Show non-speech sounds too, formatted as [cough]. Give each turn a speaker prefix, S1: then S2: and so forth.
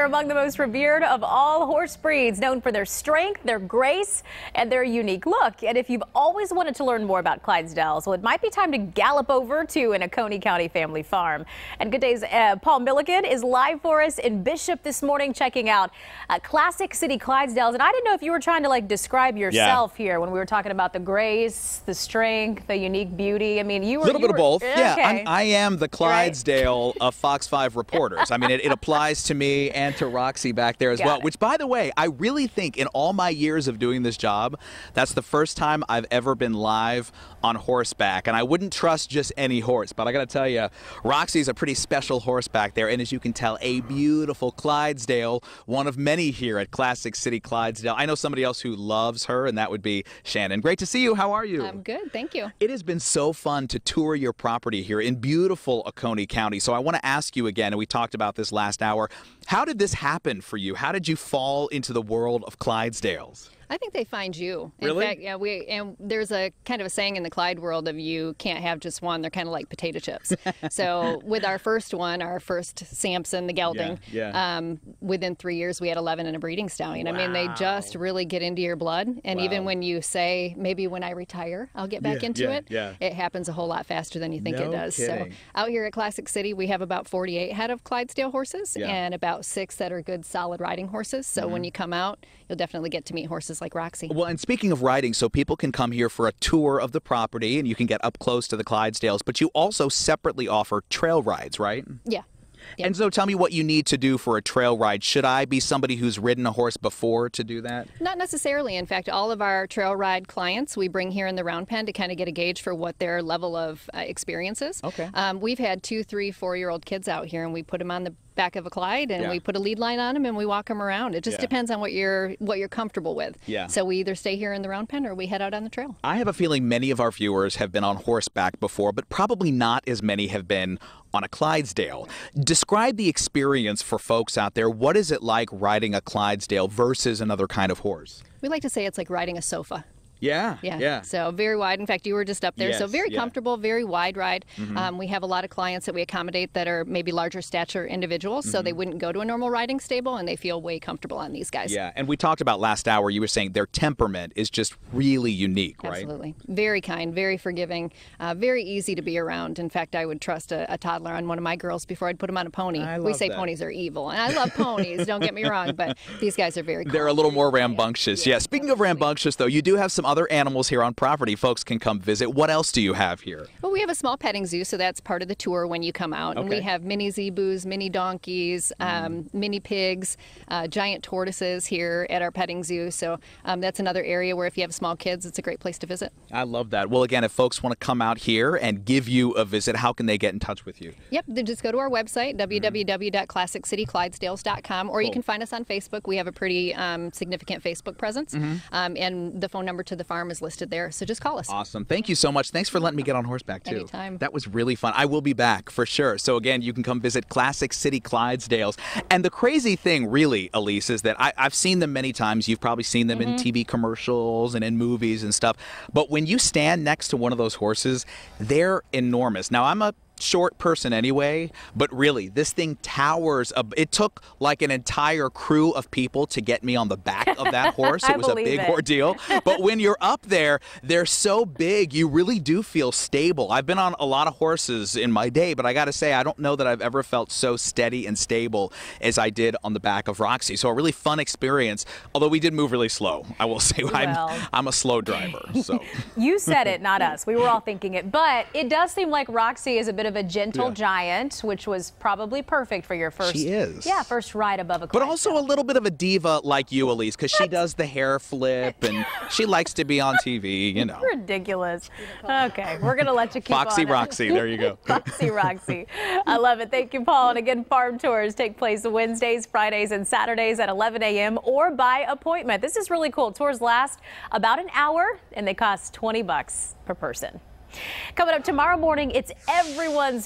S1: They're among the most revered of all horse breeds, known for their strength, their grace, and their unique look. And if you've always wanted to learn more about Clydesdales, well, it might be time to gallop over to an Oconee County family farm. And good day's uh, Paul Milligan is live for us in Bishop this morning, checking out uh, classic city Clydesdales. And I didn't know if you were trying to like describe yourself yeah. here when we were talking about the grace, the strength, the unique beauty. I mean, you were a little bit were, of both.
S2: Okay. Yeah, I'm, I am the Clydesdale right. of Fox 5 reporters. I mean, it, it applies to me and [laughs] to Roxy back there as Got well. It. Which, by the way, I really think in all my years of doing this job, that's the first time I've ever been live on horseback. And I wouldn't trust just any horse, but I got to tell you, Roxy's a pretty special horse back there. And as you can tell, a beautiful Clydesdale, one of many here at Classic City Clydesdale. I know somebody else who loves her, and that would be Shannon. Great to see you. How are you? I'm
S3: good. Thank you.
S2: It has been so fun to tour your property here in beautiful Oconee County. So I want to ask you again, and we talked about this last hour, how did this happen for you? How did you fall into the world of Clydesdales?
S3: I think they find you. In really? Fact, yeah, we and there's a kind of a saying in the Clyde world of you can't have just one. They're kind of like potato chips. [laughs] so with our first one, our first Samson, the gelding, yeah, yeah. Um, within three years we had 11 in a breeding stallion. Wow. I mean, they just really get into your blood. And wow. even when you say maybe when I retire, I'll get back yeah, into it. Yeah. It happens a whole lot faster than you think no it does. Kidding. So out here at Classic City, we have about 48 head of Clydesdale horses and about six that are good solid riding horses. So mm-hmm. when you come out, you'll definitely get to meet horses like Roxy. Well,
S2: and speaking of riding, so people can come here for a tour of the property and you can get up close to the Clydesdales, but you also separately offer trail rides, right? Yeah. Yep. And so tell me what you need to do for a trail ride. Should I be somebody who's ridden a horse before to do that?
S3: Not necessarily. In fact, all of our trail ride clients we bring here in the round pen to kind of get a gauge for what their level of uh, experience is. Okay. Um, we've had two, three, four year old kids out here and we put them on the back of a Clyde and yeah. we put a lead line on him and we walk him around. It just yeah. depends on what you're what you're comfortable with. Yeah. So we either stay here in the round pen or we head out on the trail.
S2: I have a feeling many of our viewers have been on horseback before, but probably not as many have been on a Clydesdale. Describe the experience for folks out there. What is it like riding a Clydesdale versus another kind of horse?
S3: We like to say it's like riding a sofa.
S2: Yeah, yeah. Yeah. So
S3: very wide. In fact, you were just up there. Yes, so very yeah. comfortable, very wide ride. Mm-hmm. Um, we have a lot of clients that we accommodate that are maybe larger stature individuals, mm-hmm. so they mm-hmm. wouldn't go to a normal riding stable and they feel way comfortable on these guys. Yeah.
S2: And we talked about last hour, you were saying their temperament is just really unique, right? Absolutely.
S3: Very kind, very forgiving, uh, very easy to be around. In fact, I would trust a, a, toddler on one of my girls before I'd put him on a pony. we say that. ponies are evil. And I [laughs] love ponies, don't get me wrong, but these guys are very cool. They're
S2: a little more rambunctious. Yeah. yeah. Speaking Absolutely. of rambunctious, though, you do have some other animals here on property folks can come visit. What else do you have here?
S3: Well, we have a small petting zoo, so that's part of the tour when you come out. Okay. And we have mini zebus, mini donkeys, um, mm. um, mini pigs, uh, giant tortoises here at our petting zoo. So um, that's another area where if you have small kids, it's a great place to visit.
S2: I love that. Well, again, if folks want to come out here and give you a visit, how can they get in touch with you?
S3: Yep, then just go to our website, www.classiccityclydesdales.com, or cool. you can find us on Facebook. We have a pretty um, significant Facebook presence. Mm-hmm. Um, and the phone number to the farm is listed there. So just call us.
S2: Awesome. Thank you so much. Thanks for letting me get on horseback too. Anytime. That was really fun. I will be back for sure. So again, you can come visit Classic City Clydesdales. And the crazy thing, really, Elise, is that I, have seen them many times. You've probably seen them mm-hmm. in TV commercials and in movies and stuff. But when you stand next to one of those horses, they're enormous. Now I'm a short person anyway, but really, this thing towers. It took like an entire crew of people to get me on the back of that [laughs] horse. it was a big it. ordeal. But when you're up there, they're so big, you really do feel stable. I've been on a lot of horses in my day, but I got to say, I don't know that I've ever felt so steady and stable as I did on the back of Roxy. So a really fun experience, although we did move really slow. I will [laughs] say, well. I'm, I'm a slow driver.
S1: So [laughs] You said it, not us. We were all thinking it. But it does seem like Roxy is a bit of of a gentle yeah. giant, which was probably perfect for your first. She is. Yeah, first ride above a. But
S2: also a little bit of a diva like you, Elise, because she does the hair flip and she likes to be on TV. You know.
S1: Ridiculous. Okay, we're gonna let you keep. Foxy Roxy, there you go. [laughs] Foxy Roxy, I love it. Thank you, Paul. And again, farm tours take place Wednesdays, Fridays, and Saturdays at 11 a.m. or by appointment. This is really cool. Tours last about an hour and they cost 20 bucks per person. Coming up tomorrow morning, it's everyone's